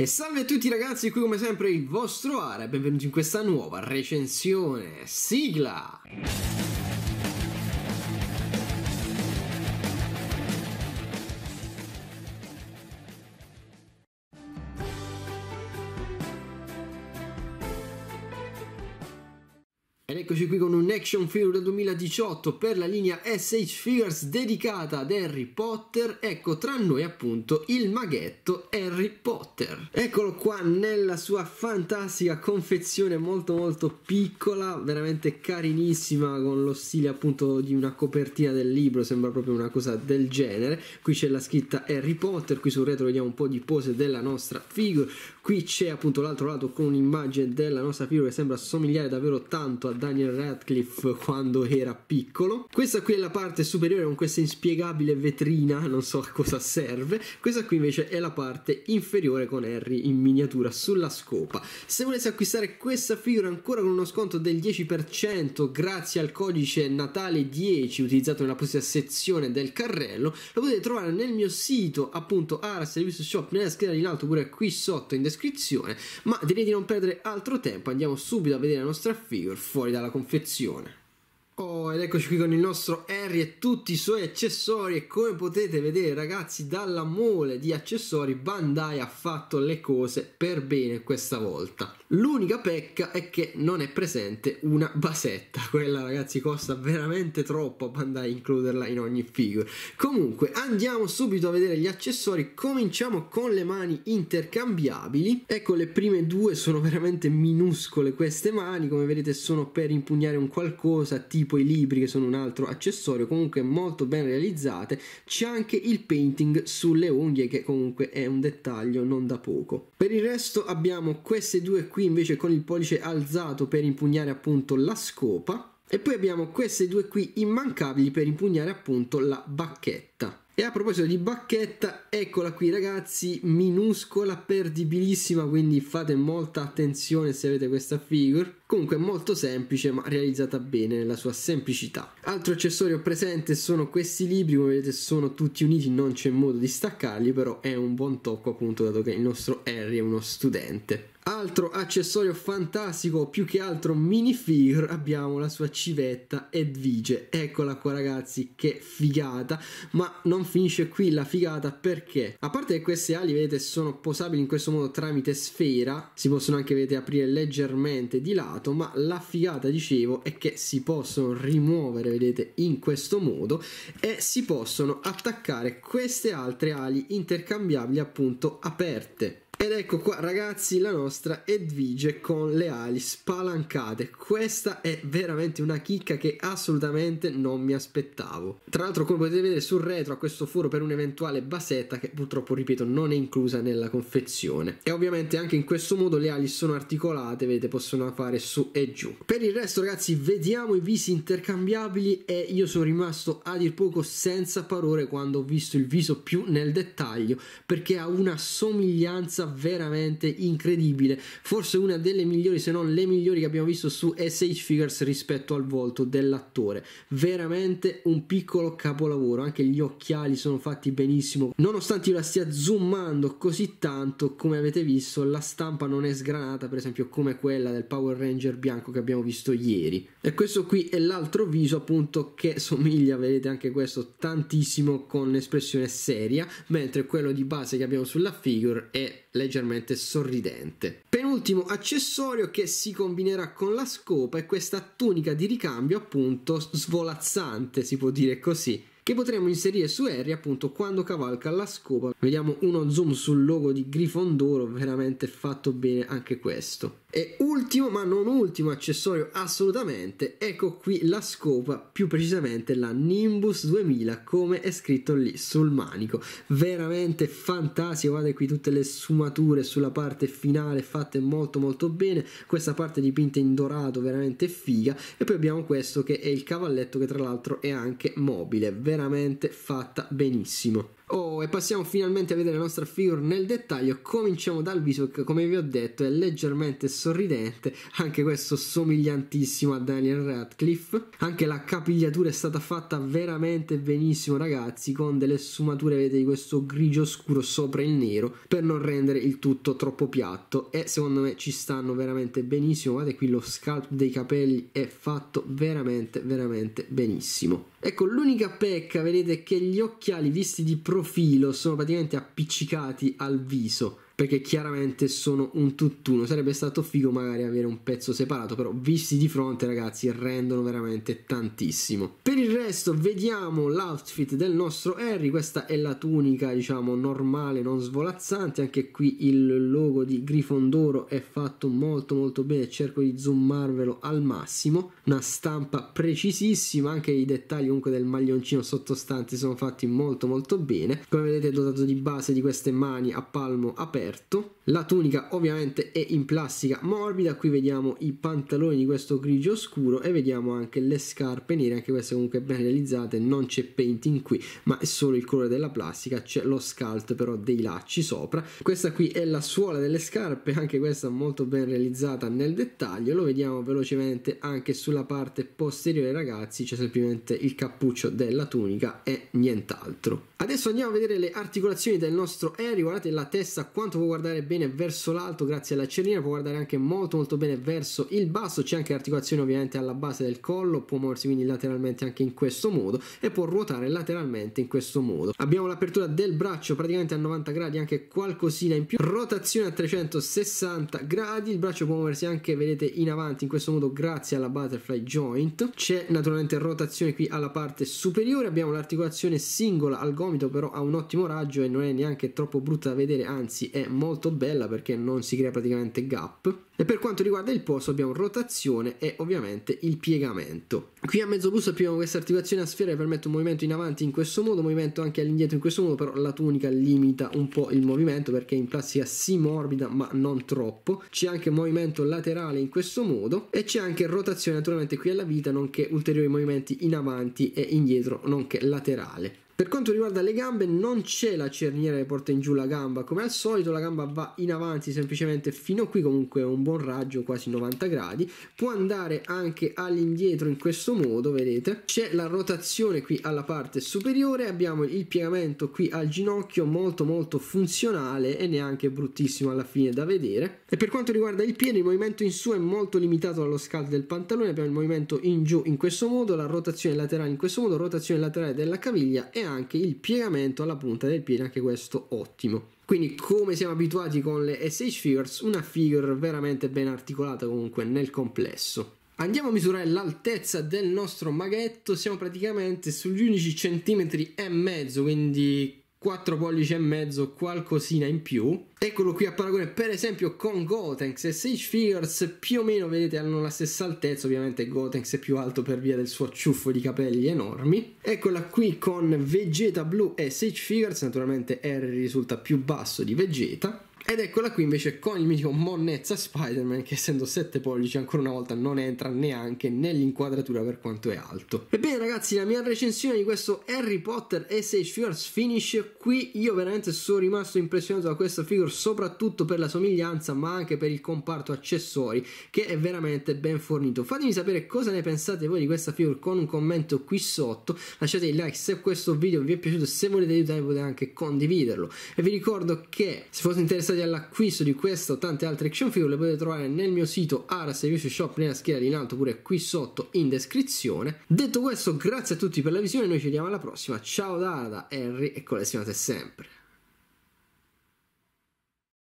E salve a tutti ragazzi, qui come sempre il vostro Ara benvenuti in questa nuova recensione. Sigla! Ed eccoci qui con un action figure del 2018 per la linea SH Figures dedicata ad Harry Potter. Ecco tra noi appunto il maghetto Harry Potter. Eccolo qua nella sua fantastica confezione molto molto piccola, veramente carinissima con lo stile appunto di una copertina del libro, sembra proprio una cosa del genere. Qui c'è la scritta Harry Potter, qui sul retro vediamo un po' di pose della nostra figure Qui c'è appunto l'altro lato con un'immagine della nostra figura che sembra somigliare davvero tanto a Daniel Radcliffe quando era piccolo. Questa qui è la parte superiore con questa inspiegabile vetrina, non so a cosa serve. Questa qui invece è la parte inferiore con Harry in miniatura sulla scopa. Se volesse acquistare questa figura ancora con uno sconto del 10% grazie al codice Natale 10 utilizzato nella prossima sezione del carrello, lo potete trovare nel mio sito appunto Ars Service Shop nella scheda in alto oppure qui sotto in descrizione descrizione, ma direi di non perdere altro tempo, andiamo subito a vedere la nostra figure fuori dalla confezione. Oh, ed eccoci qui con il nostro Harry e tutti i suoi accessori e come potete vedere ragazzi dalla mole di accessori Bandai ha fatto le cose per bene questa volta. L'unica pecca è che non è presente una basetta, quella ragazzi costa veramente troppo a Bandai includerla in ogni figura. Comunque andiamo subito a vedere gli accessori, cominciamo con le mani intercambiabili. Ecco le prime due sono veramente minuscole queste mani, come vedete sono per impugnare un qualcosa tipo tipo i libri che sono un altro accessorio comunque molto ben realizzate c'è anche il painting sulle unghie che comunque è un dettaglio non da poco per il resto abbiamo queste due qui invece con il pollice alzato per impugnare appunto la scopa e poi abbiamo queste due qui immancabili per impugnare appunto la bacchetta e a proposito di bacchetta, eccola qui ragazzi, minuscola, perdibilissima, quindi fate molta attenzione se avete questa figure. Comunque molto semplice ma realizzata bene nella sua semplicità. Altro accessorio presente sono questi libri, come vedete sono tutti uniti, non c'è modo di staccarli, però è un buon tocco appunto dato che il nostro Harry è uno studente. Altro accessorio fantastico, più che altro minifigure, abbiamo la sua civetta Edvige. Eccola qua ragazzi, che figata. Ma non finisce qui la figata perché? A parte che queste ali, vedete, sono posabili in questo modo tramite sfera. Si possono anche, vedete, aprire leggermente di lato. Ma la figata, dicevo, è che si possono rimuovere, vedete, in questo modo. E si possono attaccare queste altre ali intercambiabili, appunto, aperte. Ed ecco qua ragazzi la nostra Edvige con le ali spalancate, questa è veramente una chicca che assolutamente non mi aspettavo. Tra l'altro come potete vedere sul retro ha questo foro per un'eventuale basetta che purtroppo ripeto non è inclusa nella confezione. E ovviamente anche in questo modo le ali sono articolate, vedete possono fare su e giù. Per il resto ragazzi vediamo i visi intercambiabili e io sono rimasto a dir poco senza parole quando ho visto il viso più nel dettaglio perché ha una somiglianza veramente incredibile, forse una delle migliori se non le migliori che abbiamo visto su SH Figures rispetto al volto dell'attore, veramente un piccolo capolavoro, anche gli occhiali sono fatti benissimo, nonostante io la stia zoomando così tanto come avete visto la stampa non è sgranata per esempio come quella del Power Ranger bianco che abbiamo visto ieri e questo qui è l'altro viso appunto che somiglia vedete anche questo tantissimo con espressione seria mentre quello di base che abbiamo sulla figure è leggermente sorridente. Penultimo accessorio che si combinerà con la scopa è questa tunica di ricambio appunto svolazzante, si può dire così che potremo inserire su Harry appunto quando cavalca la scopa. Vediamo uno zoom sul logo di Grifondoro, veramente fatto bene anche questo. E ultimo ma non ultimo accessorio assolutamente, ecco qui la scopa, più precisamente la Nimbus 2000 come è scritto lì sul manico. Veramente fantastico, guardate qui tutte le sfumature sulla parte finale fatte molto molto bene, questa parte dipinta in dorato veramente figa e poi abbiamo questo che è il cavalletto che tra l'altro è anche mobile, veramente fatta benissimo. Oh, e possiamo finalmente vedere la nostra figure nel dettaglio. Cominciamo dal viso che, come vi ho detto, è leggermente sorridente. Anche questo somigliantissimo a Daniel Radcliffe. Anche la capigliatura è stata fatta veramente benissimo, ragazzi, con delle sfumature, vedete, di questo grigio scuro sopra il nero, per non rendere il tutto troppo piatto. E secondo me ci stanno veramente benissimo. Guardate qui lo scalp dei capelli è fatto veramente, veramente benissimo. Ecco, l'unica pecca, vedete, è che gli occhiali visti di profilo sono praticamente appiccicati al viso perché chiaramente sono un tutt'uno. Sarebbe stato figo magari avere un pezzo separato, però visti di fronte, ragazzi, rendono veramente tantissimo. Per il resto, vediamo l'outfit del nostro Harry. Questa è la tunica, diciamo, normale, non svolazzante. Anche qui il logo di Grifondoro è fatto molto molto bene. Cerco di zoomarvelo al massimo. Una stampa precisissima, anche i dettagli comunque del maglioncino sottostante sono fatti molto molto bene. Come vedete è dotato di base di queste mani a palmo aperto coperto. La tunica ovviamente è in plastica morbida, qui vediamo i pantaloni di questo grigio scuro e vediamo anche le scarpe nere, anche queste comunque ben realizzate, non c'è painting qui, ma è solo il colore della plastica, c'è lo scalt però dei lacci sopra. Questa qui è la suola delle scarpe, anche questa molto ben realizzata nel dettaglio, lo vediamo velocemente anche sulla parte posteriore ragazzi, c'è semplicemente il cappuccio della tunica e nient'altro. Adesso andiamo a vedere le articolazioni del nostro Harry, guardate la testa quanto può guardare bene verso l'alto grazie alla cerniera, può guardare anche molto molto bene verso il basso, c'è anche l'articolazione ovviamente alla base del collo, può muoversi quindi lateralmente anche in questo modo e può ruotare lateralmente in questo modo. Abbiamo l'apertura del braccio praticamente a 90 gradi, anche qualcosina in più, rotazione a 360 gradi, il braccio può muoversi anche vedete in avanti in questo modo grazie alla butterfly joint, c'è naturalmente rotazione qui alla parte superiore, abbiamo l'articolazione singola al gomito però ha un ottimo raggio e non è neanche troppo brutta da vedere, anzi è molto bella perché non si crea praticamente gap e per quanto riguarda il posto abbiamo rotazione e ovviamente il piegamento qui a mezzo busto abbiamo questa articolazione a sfera che permette un movimento in avanti in questo modo movimento anche all'indietro in questo modo però la tunica limita un po' il movimento perché in plastica si morbida ma non troppo c'è anche movimento laterale in questo modo e c'è anche rotazione naturalmente qui alla vita nonché ulteriori movimenti in avanti e indietro nonché laterale per quanto riguarda le gambe non c'è la cerniera che porta in giù la gamba, come al solito la gamba va in avanti semplicemente fino a qui comunque un buon raggio quasi 90 gradi, può andare anche all'indietro in questo modo, vedete? C'è la rotazione qui alla parte superiore, abbiamo il piegamento qui al ginocchio molto molto funzionale e neanche bruttissimo alla fine da vedere. E per quanto riguarda il piede il movimento in su è molto limitato dallo scaldo del pantalone, abbiamo il movimento in giù in questo modo, la rotazione laterale in questo modo, rotazione laterale della caviglia e anche il piegamento alla punta del piede, anche questo ottimo. Quindi come siamo abituati con le SH Figures, una figure veramente ben articolata comunque nel complesso. Andiamo a misurare l'altezza del nostro maghetto, siamo praticamente sugli 11 cm e mezzo, quindi 4 pollici e mezzo, qualcosina in più. Eccolo qui a paragone per esempio con Gotenks e Sage Figures più o meno vedete hanno la stessa altezza, ovviamente Gotenks è più alto per via del suo ciuffo di capelli enormi. Eccola qui con Vegeta Blue e Sage Figures, naturalmente R risulta più basso di Vegeta. Ed eccola qui invece con il mitico Monnezza Spider-Man che essendo 7 pollici ancora una volta non entra neanche nell'inquadratura per quanto è alto. Ebbene ragazzi la mia recensione di questo Harry Potter Sage Figures finisce qui. Io veramente sono rimasto impressionato da questa figure soprattutto per la somiglianza ma anche per il comparto accessori che è veramente ben fornito. Fatemi sapere cosa ne pensate voi di questa figure con un commento qui sotto. Lasciate il like se questo video vi è piaciuto se volete aiutarmi potete anche condividerlo. E vi ricordo che se foste interessati dell'acquisto di questo o tante altre action figure le potete trovare nel mio sito Ara Service Shop nella scheda in alto pure qui sotto in descrizione. Detto questo, grazie a tutti per la visione, noi ci vediamo alla prossima. Ciao da Ara, da Henry e collezionate sempre.